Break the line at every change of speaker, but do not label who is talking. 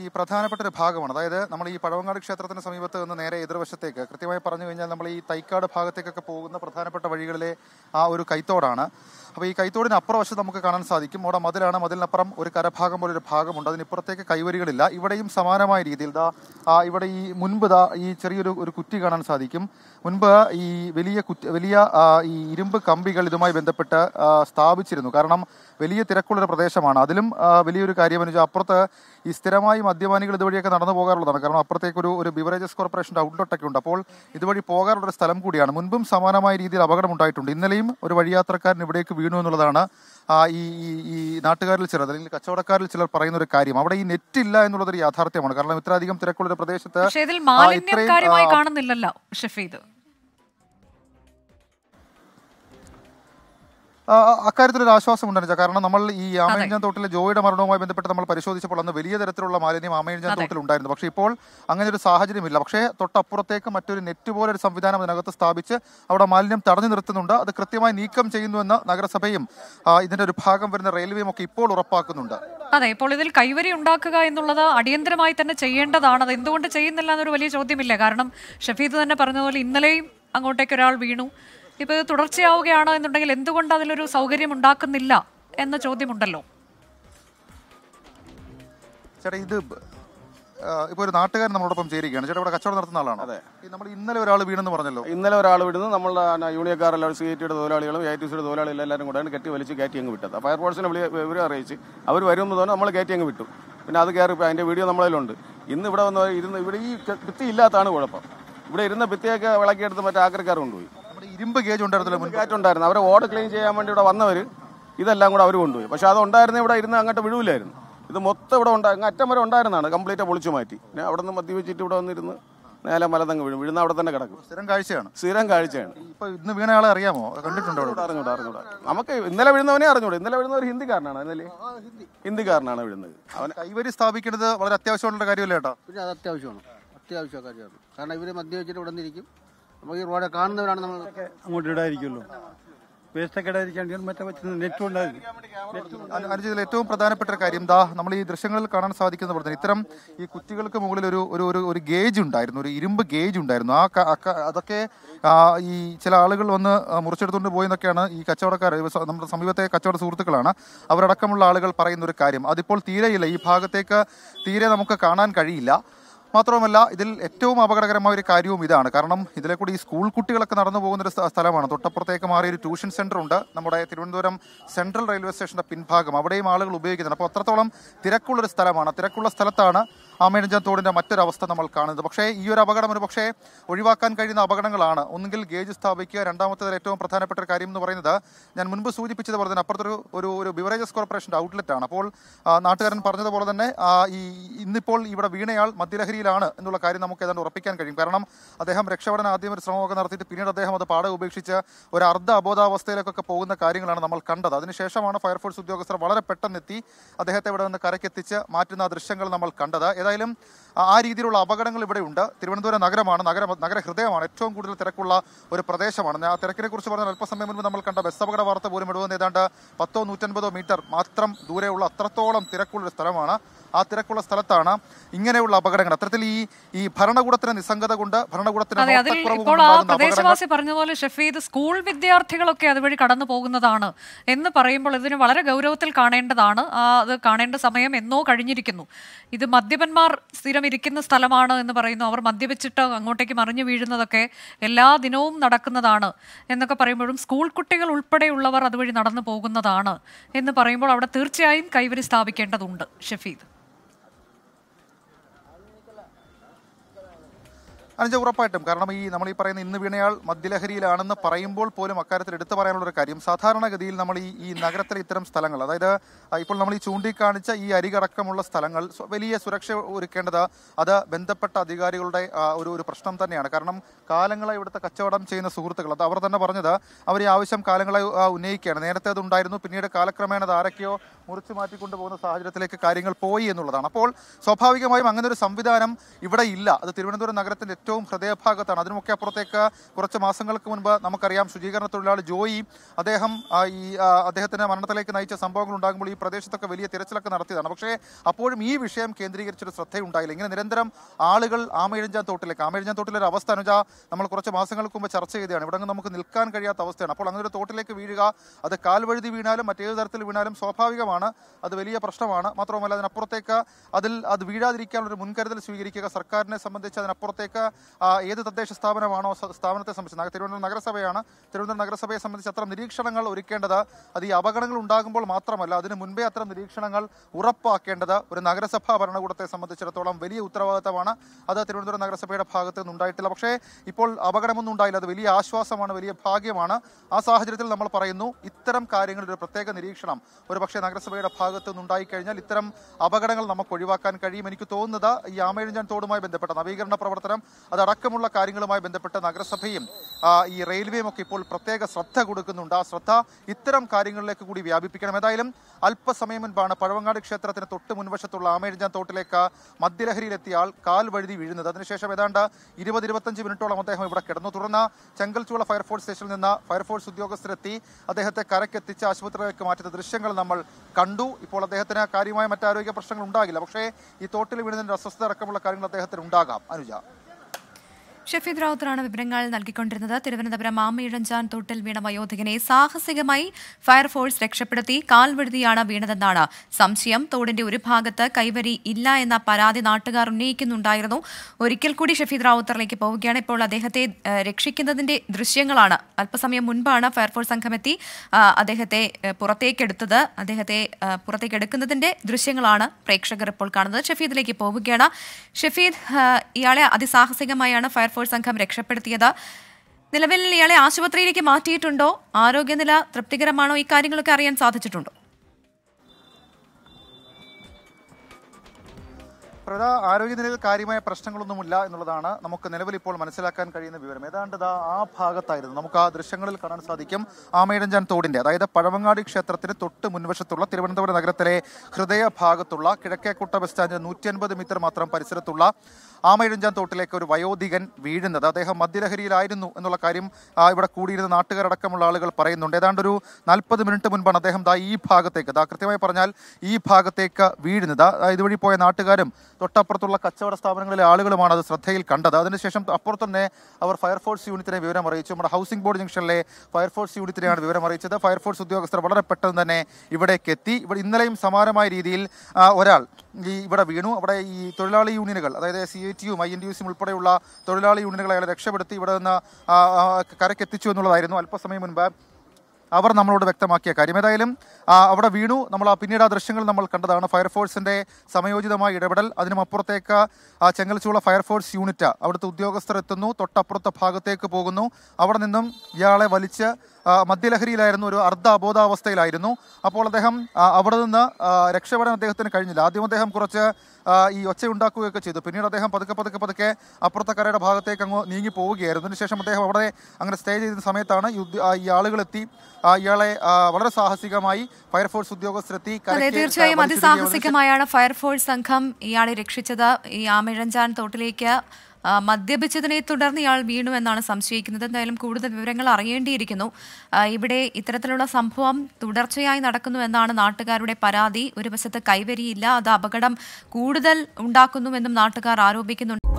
ഈ പ്രധാനപ്പെട്ട ഒരു ഭാഗമാണ് അതായത് നമ്മൾ ഈ പഴവങ്ങാട് ക്ഷേത്രത്തിന് സമീപത്ത് നിന്ന് നേരെ എതിർവശത്തേക്ക് കൃത്യമായി പറഞ്ഞു കഴിഞ്ഞാൽ നമ്മൾ ഈ തൈക്കാട് ഭാഗത്തേക്കൊക്കെ പോകുന്ന പ്രധാനപ്പെട്ട വഴികളിലെ ആ ഒരു കൈത്തോടാണ് അപ്പോൾ ഈ കൈത്തോടിന് അപ്പുറവശം നമുക്ക് കാണാൻ സാധിക്കും അവിടെ മതിലാണ് മതിലിനപ്പുറം ഒരു കരഭാഗം പോലെ ഒരു ഭാഗമുണ്ട് അതിനിപ്പുറത്തേക്ക് കൈവരികളില്ല ഇവിടെയും സമാനമായ രീതിയിൽ ദാ ഇവിടെ ഈ മുൻപ് ദാ ഈ ചെറിയൊരു ഒരു കുറ്റി കാണാൻ സാധിക്കും മുൻപ് ഈ വലിയ കുറ്റി വലിയ ഈ ഇരുമ്പ് കമ്പികൾ ഇതുമായി ബന്ധപ്പെട്ട് സ്ഥാപിച്ചിരുന്നു കാരണം വലിയ തിരക്കുള്ളൊരു പ്രദേശമാണ് അതിലും വലിയൊരു കാര്യം അനുവദിച്ചു അപ്പുറത്ത് ഈ സ്ഥിരമായി മദ്യപാനികൾ ഇതുവഴിയൊക്കെ നടന്നു പോകാറുള്ളതാണ് കാരണം അപ്പുറത്തേക്ക് ഒരു ഒരു ബിവറേജസ് കോർപ്പറേഷൻ്റെ ഔട്ട്ലെറ്റൊക്കെ ഉണ്ട് അപ്പോൾ ഇതുവഴി പോകാറുള്ളൊരു സ്ഥലം കൂടിയാണ് മുൻപും സമാനമായ രീതിയിൽ അപകടം ഉണ്ടായിട്ടുണ്ട് ഇന്നലെയും ഒരു വഴിയാത്രക്കാരൻ ഇവിടേക്ക് വീണു എന്നുള്ളതാണ് ഈ ഈ നാട്ടുകാരിൽ ചിലർ അല്ലെങ്കിൽ കച്ചവടക്കാരിൽ ചിലർ പറയുന്ന ഒരു കാര്യം അവിടെ ഈ നെറ്റ് ഇല്ല എന്നുള്ളതൊരു യാഥാർത്ഥ്യമാണ് കാരണം ഇത്രയധികം തിരക്കുള്ളൊരു പ്രദേശത്ത് ഇത്രയും കാണുന്നില്ലല്ലോ ഒരു ആശ്വാസം ഉണ്ടായിരുന്നു കാരണം നമ്മൾ ഈ ആമയഞ്ചാൻ തോട്ടിലെ ജോയുടെ മരണവുമായി ബന്ധപ്പെട്ട് നമ്മൾ പരിശോധിച്ചപ്പോൾ അന്ന് വലിയ തരത്തിലുള്ള മാലിന്യം ആമയഞ്ചാൻ തോട്ടിൽ ഉണ്ടായിരുന്നു പക്ഷേ ഇപ്പോൾ അങ്ങനെ ഒരു സാഹചര്യമില്ല പക്ഷേ തൊട്ടപ്പുറത്തേക്ക് മറ്റൊരു നെറ്റ് പോലെ ഒരു സംവിധാനം അതിനകത്ത് സ്ഥാപിച്ച് അവിടെ മാലിന്യം തടഞ്ഞു നിർത്തുന്നുണ്ട് അത് കൃത്യമായി നീക്കം ചെയ്യുന്നുവെന്ന് നഗരസഭയും ഇതിന്റെ ഒരു ഭാഗം വരുന്ന റെയിൽവേയും ഒക്കെ ഇപ്പോൾ ഉറപ്പാക്കുന്നുണ്ട്
അതെ ഇപ്പോൾ ഇതിൽ കൈവരി ഉണ്ടാക്കുക എന്നുള്ളത് അടിയന്തരമായി തന്നെ ചെയ്യേണ്ടതാണ് അത് എന്തുകൊണ്ട് ചെയ്യുന്നില്ല എന്നൊരു വലിയ ചോദ്യമില്ല കാരണം ഷഫീദ് തന്നെ പറഞ്ഞതുപോലെ ഇന്നലെയും അങ്ങോട്ടേക്ക് ഒരാൾ വീണു ഇപ്പൊ ഇത് തുടർച്ചയാവുകയാണോ എന്നുണ്ടെങ്കിൽ എന്തുകൊണ്ട് അതിലൊരു സൗകര്യം ഉണ്ടാക്കുന്നില്ല എന്ന ചോദ്യമുണ്ടല്ലോ
ചേട്ടാ ഇത് ഇപ്പോൾ ഒരു നാട്ടുകാരൻ നമ്മളോടൊപ്പം ചേരുകയാണ് ചേട്ടാ ഇവിടെ കച്ചവടം നടത്തുന്ന ആളാണ് അതെ നമ്മൾ ഇന്നലെ ഒരാൾ വീണെന്ന് പറഞ്ഞല്ലോ ഇന്നലെ ഒരാൾ വീഴുന്നു നമ്മുടെ യൂണിയക്കാരെല്ലാം സി ടിയുടെ തൊഴിലാളികളും എ ടി സിയുടെ തൊഴിലാളികളും എല്ലാവരും കൂടെയാണ് കെട്ടി വലിച്ച് കയറ്റി അങ്ങ് വിട്ടത് ഫയർഫോഴ്സിനെ വിളി വിവരം അറിയിച്ച് അവർ വരുമെന്ന് തോന്നുന്നു നമ്മൾ കയറ്റി അങ്ങ് വിട്ടു പിന്നെ അത് കയറി അതിൻ്റെ വീഡിയോ നമ്മളതിലുണ്ട് ഇന്ന് ഇവിടെ വന്ന് ഇരുന്ന് ഇവിടെ ഈ ഭിത്തി ഇല്ലാത്തതാണ് കുഴപ്പം ഇവിടെ ഇരുന്ന ഭിത്തിയൊക്കെ വിളക്കിയെടുത്ത് മറ്റേ ആക്രക്കാർ കൊണ്ടുപോയി ഇരുമ്പ് ഗേജ് ഉണ്ടായിരുന്നില്ല ഗേറ്റ് ഉണ്ടായിരുന്നു അവരെ ഓട് ക്ലീൻ ചെയ്യാൻ വേണ്ടി ഇവിടെ വന്നവർ ഇതെല്ലാം കൂടെ അവർ കൊണ്ടുപോയി പക്ഷേ അത് ഉണ്ടായിരുന്ന ഇവിടെ ഇരുന്ന് അങ്ങോട്ട് വിഴുവില്ലായിരുന്നു ഇത് മൊത്തം ഇവിടെ ഉണ്ടായിരുന്നു അറ്റം വരെ ഉണ്ടായിരുന്നതാണ് കംപ്ലീറ്റ് പൊളിച്ചു മാറ്റി ഞാൻ അവിടെ നിന്ന് മദ്യപിച്ചിട്ട് ഇവിടെ വന്നിരുന്ന് നേരെ മലതങ്ങ് വീഴും വീഴുന്ന അവിടെ തന്നെ കിടക്കും സ്ഥിരം കാഴ്ചയാണ് സ്ഥിരം കാഴ്ചയാണ് ഇപ്പൊ ഇന്ന് വീണ ആളെ അറിയാമോ കണ്ടിട്ടുണ്ടോ അറിഞ്ഞൂടാ അറിഞ്ഞൂടാ നമുക്ക് ഇന്നലെ വീഴുന്നവനെ അറിഞ്ഞൂടാ ഇന്നലെ വീഴുന്നവർ ഹിന്ദിക്കാരനാണ് ഇന്നലെ ഹിന്ദിക്കാരനാണ് വീഴുന്നത് അവൻ കൈവരി സ്ഥാപിക്കുന്നത് വളരെ അത്യാവശ്യമുള്ള കാര്യമല്ലേ പിന്നെ അത് അത്യാവശ്യമാണ് അത്യാവശ്യ കാര്യമാണ് കാരണം ഇവര് മദ്യം വെച്ചിട്ട് ഇവിടെ നിന്നിരിക്കും നമുക്ക് ഈ റോഡ് കാണുന്നവരാണ് നമ്മൾ അങ്ങോട്ട് ഇടായിരിക്കുമല്ലോ വേസ്റ്റൊക്കെ ഏറ്റവും പ്രധാനപ്പെട്ട ഒരു കാര്യം ദാ നമ്മൾ ഈ ദൃശ്യങ്ങളിൽ കാണാൻ സാധിക്കുന്ന പറഞ്ഞാൽ ഇത്തരം ഈ കുറ്റികൾക്ക് മുകളിൽ ഒരു ഒരു ഒരു ഗേജ് ഉണ്ടായിരുന്നു ഒരു ഇരുമ്പ് ഗേജ് ഉണ്ടായിരുന്നു ആ അതൊക്കെ ഈ ചില ആളുകൾ വന്ന് മുറിച്ചെടുത്തുകൊണ്ട് പോയെന്നൊക്കെയാണ് ഈ കച്ചവടക്കാർ നമ്മുടെ സമീപത്തെ കച്ചവട സുഹൃത്തുക്കളാണ് അവരടക്കമുള്ള ആളുകൾ പറയുന്ന ഒരു കാര്യം അതിപ്പോൾ തീരെയില്ല ഈ ഭാഗത്തേക്ക് തീരെ നമുക്ക് കാണാൻ കഴിയില്ല മാത്രവുമല്ല ഇതിൽ ഏറ്റവും അപകടകരമായ ഒരു കാര്യവും ഇതാണ് കാരണം ഇതിലെ കൂടി ഈ സ്കൂൾ കുട്ടികളൊക്കെ നടന്നു പോകുന്നൊരു ഒരു സ്ഥലമാണ് തൊട്ടപ്പുറത്തേക്ക് മാറിയൊരു ഒരു ട്യൂഷൻ സെന്റർ ഉണ്ട് നമ്മുടെ തിരുവനന്തപുരം സെൻട്രൽ റെയിൽവേ സ്റ്റേഷന്റെ പിൻഭാഗം അവിടെയും ആളുകൾ ഉപയോഗിക്കുന്നുണ്ട് അപ്പോൾ അത്രത്തോളം തിരക്കുള്ളൊരു സ്ഥലമാണ് തിരക്കുള്ള സ്ഥലത്താണ് ആമേനഞ്ചാൻ തോടിൻ്റെ മറ്റൊരവസ്ഥ നമ്മൾ കാണുന്നത് പക്ഷേ ഈ ഒരു അപകടം ഒരു പക്ഷേ ഒഴിവാക്കാൻ കഴിയുന്ന അപകടങ്ങളാണ് ഒന്നുകിൽ ഗേജ് സ്ഥാപിക്കുക രണ്ടാമത്തേത് ഏറ്റവും പ്രധാനപ്പെട്ട ഒരു കാര്യം എന്ന് പറയുന്നത് ഞാൻ മുൻപ് സൂചിപ്പിച്ചതുപോലെ തന്നെ അപ്പുറത്തൊരു ഒരു ഒരു ബിവറേജസ് കോർപ്പറേഷൻ്റെ ഔട്ട്ലെറ്റ് ആണ് അപ്പോൾ നാട്ടുകാരൻ പറഞ്ഞതുപോലെ തന്നെ ഈ ഇന്നിപ്പോൾ ഇവിടെ വീണയാൾ മദ്യലഹരിയിലാണ് എന്നുള്ള കാര്യം നമുക്ക് ഏതാണ്ട് ഉറപ്പിക്കാൻ കഴിയും കാരണം അദ്ദേഹം രക്ഷപ്പെടാൻ ആദ്യം ഒരു ശ്രമമൊക്കെ നടത്തിയിട്ട് പിന്നീട് അദ്ദേഹം അത് പാടെ ഉപേക്ഷിച്ച് ഒരു അർദ്ധ അബോധാവസ്ഥയിലേക്കൊക്കെ പോകുന്ന കാര്യങ്ങളാണ് നമ്മൾ കണ്ടത് അതിനുശേഷമാണ് ഫയർഫോഴ്സ് ഉദ്യോഗസ്ഥർ വളരെ പെട്ടെന്നെത്തി അദ്ദേഹത്തെ ഇവിടെ നിന്ന് കരക്കെത്തിച്ച് മാറ്റുന്ന ദൃശ്യങ്ങൾ നമ്മൾ കണ്ടത് എന്തായാലും ആ രീതിയിലുള്ള അപകടങ്ങൾ ഇവിടെ ഉണ്ട് തിരുവനന്തപുരം നഗരമാണ് നഗര നഗരഹൃദയമാണ് ഏറ്റവും കൂടുതൽ തിരക്കുള്ള ഒരു പ്രദേശമാണ് ആ തിരക്കിനെ കുറിച്ച് പറഞ്ഞാൽ അല്പസമയം മുൻപ് നമ്മൾ കണ്ട ബസ് അപകട വാർത്ത പോലും ഇടുവെന്ന് ഏതാണ്ട് പത്തോ നൂറ്റൻപതോ മീറ്റർ മാത്രം ദൂരെയുള്ള അത്രത്തോളം തിരക്കുള്ള സ്ഥലമാണ് ആ തിരക്കുള്ള സ്ഥലത്താണ് ഇങ്ങനെയുള്ള അപകടങ്ങൾ അത്തരത്തിൽ ഈ ഈ ഭരണകൂടത്തിന് നിസ്സംഗത കൊണ്ട് ഭരണകൂടത്തിന്
സ്കൂൾ വിദ്യാർത്ഥികളൊക്കെ അതുവഴി കടന്നു പോകുന്നതാണ് എന്ന് പറയുമ്പോൾ ഇതിന് വളരെ ഗൗരവത്തിൽ കാണേണ്ടതാണ് അത് കാണേണ്ട സമയം എന്നോ കഴിഞ്ഞിരിക്കുന്നു ഇത് മദ്യപന്മാർ ഡോക്ടർമാർ സ്ഥിരം ഇരിക്കുന്ന സ്ഥലമാണ് എന്ന് പറയുന്നു അവർ മദ്യപിച്ചിട്ട് അങ്ങോട്ടേക്ക് മറിഞ്ഞു വീഴുന്നതൊക്കെ എല്ലാ ദിനവും നടക്കുന്നതാണ് എന്നൊക്കെ പറയുമ്പോഴും സ്കൂൾ കുട്ടികൾ ഉൾപ്പെടെയുള്ളവർ അതുവഴി നടന്നു പോകുന്നതാണ് എന്ന് പറയുമ്പോൾ അവിടെ തീർച്ചയായും കൈവരി സ്ഥാപിക്കേണ്ടതുണ്ട് ഷഫീദ്
അനുജ ഉറപ്പായിട്ടും കാരണം ഈ നമ്മൾ ഈ പറയുന്ന ഇന്ന് വീണയാൾ മദ്യലഹരിയിലാണെന്ന് പറയുമ്പോൾ പോലും അക്കാര്യത്തിൽ എടുത്തു പറയാനുള്ള ഒരു കാര്യം സാധാരണഗതിയിൽ നമ്മൾ ഈ ഈ നഗരത്തിലെ ഇത്തരം സ്ഥലങ്ങൾ അതായത് ഇപ്പോൾ നമ്മൾ ഈ ചൂണ്ടിക്കാണിച്ച ഈ അരികടക്കമുള്ള സ്ഥലങ്ങൾ വലിയ സുരക്ഷ ഒരുക്കേണ്ടത് അത് ബന്ധപ്പെട്ട അധികാരികളുടെ ഒരു ഒരു പ്രശ്നം തന്നെയാണ് കാരണം കാലങ്ങളെ ഇവിടുത്തെ കച്ചവടം ചെയ്യുന്ന സുഹൃത്തുക്കൾ അത് അവർ തന്നെ പറഞ്ഞത് അവർ ഈ ആവശ്യം കാലങ്ങളെ ഉന്നയിക്കുകയാണ് നേരത്തെ അതുണ്ടായിരുന്നു ഉണ്ടായിരുന്നു പിന്നീട് കാലക്രമേണ അത് ആരൊക്കെയോ മുറിച്ചു മാറ്റിക്കൊണ്ടു പോകുന്ന സാഹചര്യത്തിലേക്ക് കാര്യങ്ങൾ പോയി എന്നുള്ളതാണ് അപ്പോൾ സ്വാഭാവികമായും അങ്ങനെ ഒരു സംവിധാനം ഇവിടെ ഇല്ല അത് തിരുവനന്തപുരം നഗരത്തിൻ്റെ ഏറ്റവും ഹൃദയഭാഗത്താണ് അതിനുമൊക്കെ അപ്പുറത്തേക്ക് കുറച്ച് മാസങ്ങൾക്ക് മുൻപ് നമുക്കറിയാം ശുചീകരണ തൊഴിലാളി ജോയി അദ്ദേഹം ഈ അദ്ദേഹത്തിന് മരണത്തിലേക്ക് നയിച്ച സംഭവങ്ങൾ ഉണ്ടാകുമ്പോൾ ഈ പ്രദേശത്തൊക്കെ വലിയ തിരച്ചിലൊക്കെ നടത്തിയതാണ് പക്ഷേ അപ്പോഴും ഈ വിഷയം കേന്ദ്രീകരിച്ചൊരു ശ്രദ്ധയുണ്ടായില്ല ഇങ്ങനെ നിരന്തരം ആളുകൾ ആമയിഴഞ്ചാൻ തോട്ടിലേക്ക് ആമയിഴഞ്ചാൻ തോട്ടിലൊരു അവസ്ഥ അനുജാ നമ്മൾ കുറച്ച് മാസങ്ങൾക്ക് മുമ്പ് ചർച്ച ചെയ്തതാണ് ഇവിടെ നമുക്ക് നിൽക്കാൻ കഴിയാത്ത അവസ്ഥയാണ് അപ്പോൾ അങ്ങനെ ഒരു തോട്ടിലേക്ക് വീഴുക അത് കാൽവഴുതി വീണാലും മറ്റേത് തരത്തിൽ വീണാലും സ്വാഭാവികമാണ് അത് വലിയ പ്രശ്നമാണ് മാത്രമല്ല അതിനപ്പുറത്തേക്ക് അതിൽ അത് വീഴാതിരിക്കാനുള്ള ഒരു മുൻകരുതൽ സ്വീകരിക്കുക സർക്കാരിനെ സംബന്ധിച്ച് അതിനപ്പുറത്തേക്ക് ഏത് തദ്ദേശ സ്ഥാപനമാണോ സ്ഥാപനത്തെ സംബന്ധിച്ച് തിരുവനന്തപുരം നഗരസഭയാണ് തിരുവനന്തപുരം നഗരസഭയെ സംബന്ധിച്ച് അത്തരം നിരീക്ഷണങ്ങൾ ഒരുക്കേണ്ടത് അത് ഈ അപകടങ്ങൾ ഉണ്ടാകുമ്പോൾ മാത്രമല്ല അതിന് മുൻപേ അത്തരം നിരീക്ഷണങ്ങൾ ഉറപ്പാക്കേണ്ടത് ഒരു നഗരസഭാ ഭരണകൂടത്തെ സംബന്ധിച്ചിടത്തോളം വലിയ ഉത്തരവാദിത്തമാണ് അത് തിരുവനന്തപുരം നഗരസഭയുടെ ഭാഗത്ത് നിന്നുണ്ടായിട്ടില്ല പക്ഷേ ഇപ്പോൾ അപകടമൊന്നും ഉണ്ടായില്ല അത് വലിയ ആശ്വാസമാണ് വലിയ ഭാഗ്യമാണ് ആ സാഹചര്യത്തിൽ നമ്മൾ പറയുന്നു ഇത്തരം കാര്യങ്ങളിൽ ഒരു പ്രത്യേക നിരീക്ഷണം ഒരു പക്ഷേ നഗരസഭയുടെ ഭാഗത്ത് നിന്നുണ്ടായി കഴിഞ്ഞാൽ ഇത്തരം അപകടങ്ങൾ നമുക്ക് ഒഴിവാക്കാൻ കഴിയും എനിക്ക് തോന്നുന്നത് ഈ ആമേഴിഞ്ചാൻ തോടുമായി ബന്ധപ്പെട്ട നവീകരണ പ്രവർത്തനം അതടക്കമുള്ള കാര്യങ്ങളുമായി ബന്ധപ്പെട്ട നഗരസഭയും ഈ റെയിൽവേയും ഒക്കെ ഇപ്പോൾ പ്രത്യേക ശ്രദ്ധ കൊടുക്കുന്നുണ്ട് ആ ശ്രദ്ധ ഇത്തരം കാര്യങ്ങളിലേക്ക് കൂടി വ്യാപിപ്പിക്കണം ഏതായാലും അല്പസമയം മുൻപാണ് പഴവങ്ങാട് ക്ഷേത്രത്തിന് തൊട്ട് മുൻവശത്തുള്ള ആമേഴിഞ്ഞാൻ തോട്ടിലേക്ക് മദ്യലഹരിയിലെത്തിയ ആൾ കാൽ വഴുതി വീഴുന്നത് അതിനുശേഷം ഏതാണ്ട് ഇരുപത് ഇരുപത്തഞ്ച് മിനിറ്റോളം അദ്ദേഹം ഇവിടെ കിടന്നു തുടർന്ന് ചെങ്കൽച്ചുള ഫയർഫോഴ്സ് സ്റ്റേഷനിൽ നിന്ന് ഫയർഫോഴ്സ് ഉദ്യോഗസ്ഥരെത്തി അദ്ദേഹത്തെ കരക്കെത്തിച്ച് ആശുപത്രിയിലേക്ക് മാറ്റുന്ന ദൃശ്യങ്ങൾ നമ്മൾ കണ്ടു ഇപ്പോൾ അദ്ദേഹത്തിന് കാര്യമായ മറ്റാരോഗ്യ പ്രശ്നങ്ങൾ ഉണ്ടാകില്ല പക്ഷേ ഈ തോട്ടിൽ വീണതിൻ്റെ അസ്വസ്ഥത അടക്കമുള്ള കാര്യങ്ങൾ അദ്ദേഹത്തിന് ഉണ്ടാകാം അനുജ
ഷഫീദ് റാവുത്തറാണ് വിവരങ്ങൾ നൽകിക്കൊണ്ടിരുന്നത് തിരുവനന്തപുരം മാമയിഴഞ്ചാൻ തോട്ടിൽ വീണ വയോധികനെ സാഹസികമായി ഫയർഫോഴ്സ് രക്ഷപ്പെടുത്തി കാൽവഴുതിയാണ് വീണതെന്നാണ് സംശയം തോടിന്റെ ഒരു ഭാഗത്ത് കൈവരി ഇല്ല എന്ന പരാതി നാട്ടുകാർ ഉന്നയിക്കുന്നുണ്ടായിരുന്നു ഒരിക്കൽ കൂടി ഷഫീദ് റാവുത്തറിലേക്ക് പോവുകയാണ് ഇപ്പോൾ അദ്ദേഹത്തെ രക്ഷിക്കുന്നതിന്റെ ദൃശ്യങ്ങളാണ് അല്പസമയം മുൻപാണ് ഫയർഫോഴ്സ് സംഘമെത്തി അദ്ദേഹത്തെ പുറത്തേക്കെടുത്തത് അദ്ദേഹത്തെ പുറത്തേക്കെടുക്കുന്നതിന്റെ ദൃശ്യങ്ങളാണ് പ്രേക്ഷകർ ഇപ്പോൾ കാണുന്നത് ഷഫീദിലേക്ക് പോവുകയാണ് ഷഫീദ് ഇയാളെ അതിസാഹസികമായാണ് ഫയർഫോഴ്സ് ഫയർഫോഴ്സ് സംഘം രക്ഷപ്പെടുത്തിയത് നിലവിൽ ഇയാളെ ആശുപത്രിയിലേക്ക് മാറ്റിയിട്ടുണ്ടോ ആരോഗ്യനില തൃപ്തികരമാണോ ഇക്കാര്യങ്ങളൊക്കെ അറിയാൻ സാധിച്ചിട്ടുണ്ടോ
പ്രത ആരോഗ്യനിലയിൽ കാര്യമായ പ്രശ്നങ്ങളൊന്നുമില്ല എന്നുള്ളതാണ് നമുക്ക് നിലവിൽ ഇപ്പോൾ മനസ്സിലാക്കാൻ കഴിയുന്ന വിവരം ഏതാണ്ട് ആ ഭാഗത്തായിരുന്നു നമുക്ക് ആ ദൃശ്യങ്ങളിൽ കാണാൻ സാധിക്കും ആമയിടഞ്ചാൻ തോടിന്റെ അതായത് പഴവങ്ങാടി ക്ഷേത്രത്തിന് തൊട്ട് മുൻവശത്തുള്ള തിരുവനന്തപുരം നഗരത്തിലെ ഹൃദയ ഭാഗത്തുള്ള കിഴക്കേക്കുട്ട ബസ് സ്റ്റാൻഡിന് നൂറ്റി അൻപത് മീറ്റർ മാത്രം പരിസരത്തുള്ള ആമയിടഞ്ചാൻ തോട്ടിലേക്ക് ഒരു വയോധികൻ വീഴുന്നത് അദ്ദേഹം മദ്യലഹരിയിലായിരുന്നു എന്നുള്ള കാര്യം ഇവിടെ കൂടിയിരുന്ന നാട്ടുകാരടക്കമുള്ള ആളുകൾ പറയുന്നുണ്ട് ഏതാണ്ട് ഒരു നാൽപ്പത് മിനിറ്റ് മുൻപാണ് അദ്ദേഹം ദാ ഈ ഭാഗത്തേക്ക് ദാ കൃത്യമായി പറഞ്ഞാൽ ഈ ഭാഗത്തേക്ക് വീഴുന്നത് ഇതുവഴി പോയ നാട്ടുകാരും തൊട്ടപ്പുറത്തുള്ള കച്ചവട സ്ഥാപനങ്ങളിലെ ആളുകളുമാണ് അത് ശ്രദ്ധയിൽ കണ്ടത് അതിനുശേഷം അപ്പുറത്ത് തന്നെ അവർ ഫയർഫോഴ്സ് യൂണിറ്റിനെ വിവരം അറിയിച്ചു നമ്മുടെ ഹൗസിംഗ് ബോർഡ് ജംഗ്ഷനിലെ ഫയർഫോഴ്സ് യൂണിറ്റിനെയാണ് വിവരം അറിയിച്ചത് ഫയർഫോഴ്സ് ഉദ്യോഗസ്ഥർ വളരെ പെട്ടെന്ന് തന്നെ ഇവിടേക്ക് എത്തി ഇവിടെ ഇന്നലെയും സമാനമായ രീതിയിൽ ഒരാൾ ഈ ഇവിടെ വീണു അവിടെ ഈ തൊഴിലാളി യൂണിയനുകൾ അതായത് സി ഐ ടി യും ഐ എൻ ഡി യു സിയും ഉൾപ്പെടെയുള്ള തൊഴിലാളി യൂണിയനുകളെ അയാളെ രക്ഷപ്പെടുത്തി ഇവിടെ നിന്ന് കരക്കെത്തിച്ചു എന്നുള്ളതായിരുന്നു അല്പസമയം മുൻപ് അവർ നമ്മളോട് വ്യക്തമാക്കിയ കാര്യം ഏതായാലും അവിടെ വീണു നമ്മൾ പിന്നീട് ആ ദൃശ്യങ്ങൾ നമ്മൾ കണ്ടതാണ് ഫയർഫോഴ്സിൻ്റെ സമയോചിതമായ ഇടപെടൽ അതിനുമപ്പുറത്തേക്ക് ചെങ്ങൽച്ചൂള ഫയർഫോഴ്സ് യൂണിറ്റ് അവിടുത്തെ ഉദ്യോഗസ്ഥർ എത്തുന്നു തൊട്ടപ്പുറത്തെ ഭാഗത്തേക്ക് പോകുന്നു അവിടെ നിന്നും ഇയാളെ വലിച്ച് മദ്യലഹരിയിലായിരുന്നു ഒരു അർദ്ധ അബോധാവസ്ഥയിലായിരുന്നു അപ്പോൾ അദ്ദേഹം അവിടെ നിന്ന് രക്ഷപ്പെടാൻ അദ്ദേഹത്തിന് കഴിഞ്ഞില്ല ആദ്യം അദ്ദേഹം കുറച്ച് ഈ ഉണ്ടാക്കുകയൊക്കെ ചെയ്തു പിന്നീട് അദ്ദേഹം പതുക്കെ പതുക്കെ പതുക്കെ അപ്പുറത്തെ കരയുടെ ഭാഗത്തേക്ക് അങ്ങ് നീങ്ങി പോവുകയായിരുന്നു അതിനുശേഷം അദ്ദേഹം അവിടെ അങ്ങനെ സ്റ്റേ ചെയ്തിരുന്ന സമയത്താണ് ഈ ആളുകളെത്തി ഇയാളെ വളരെ സാഹസികമായി ഫയർഫോഴ്സ് ഉദ്യോഗസ്ഥരെത്തി തീർച്ചയായും അതിസാഹസികമായാണ്
ഫയർഫോഴ്സ് സംഘം ഇയാളെ രക്ഷിച്ചത് ഈ ആമിഴഞ്ചാൻ തോട്ടിലേക്ക് മദ്യപിച്ചതിനെ തുടർന്ന് ഇയാൾ വീണു എന്നാണ് സംശയിക്കുന്നത് എന്തായാലും കൂടുതൽ വിവരങ്ങൾ അറിയേണ്ടിയിരിക്കുന്നു ഇവിടെ ഇത്തരത്തിലുള്ള സംഭവം തുടർച്ചയായി നടക്കുന്നു എന്നാണ് നാട്ടുകാരുടെ പരാതി ഒരു വശത്ത് കൈവരിയില്ല അത് അപകടം കൂടുതൽ ഉണ്ടാക്കുന്നുവെന്നും നാട്ടുകാർ ആരോപിക്കുന്നുണ്ട്